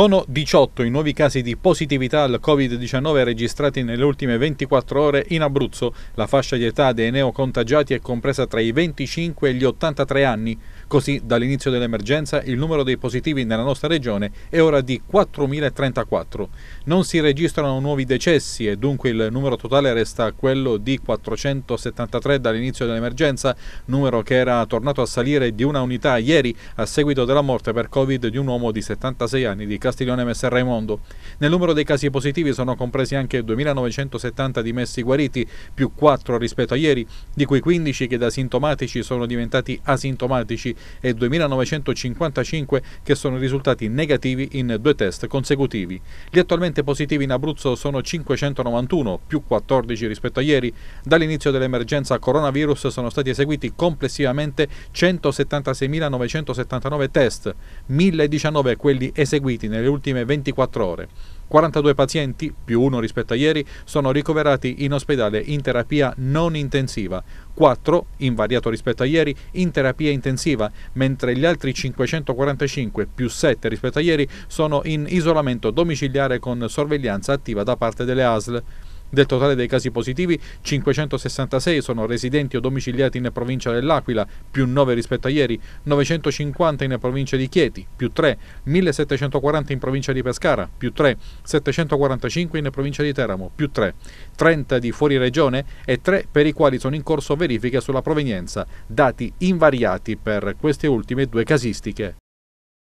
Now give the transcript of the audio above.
Sono 18 i nuovi casi di positività al Covid-19 registrati nelle ultime 24 ore in Abruzzo. La fascia di età dei neocontagiati è compresa tra i 25 e gli 83 anni. Così, dall'inizio dell'emergenza, il numero dei positivi nella nostra regione è ora di 4.034. Non si registrano nuovi decessi e dunque il numero totale resta quello di 473 dall'inizio dell'emergenza, numero che era tornato a salire di una unità ieri a seguito della morte per Covid di un uomo di 76 anni di Castellano. Castiglione Messer Raimondo. Nel numero dei casi positivi sono compresi anche 2.970 dimessi guariti, più 4 rispetto a ieri, di cui 15 che da sintomatici sono diventati asintomatici e 2.955 che sono risultati negativi in due test consecutivi. Gli attualmente positivi in Abruzzo sono 591, più 14 rispetto a ieri. Dall'inizio dell'emergenza coronavirus sono stati eseguiti complessivamente 176.979 test, 1.019 quelli eseguiti nelle ultime 24 ore. 42 pazienti, più uno rispetto a ieri, sono ricoverati in ospedale in terapia non intensiva, 4, invariato rispetto a ieri, in terapia intensiva, mentre gli altri 545 più 7 rispetto a ieri sono in isolamento domiciliare con sorveglianza attiva da parte delle ASL. Del totale dei casi positivi, 566 sono residenti o domiciliati in provincia dell'Aquila, più 9 rispetto a ieri, 950 in provincia di Chieti, più 3, 1740 in provincia di Pescara, più 3, 745 in provincia di Teramo, più 3, 30 di fuori regione e 3 per i quali sono in corso verifiche sulla provenienza, dati invariati per queste ultime due casistiche.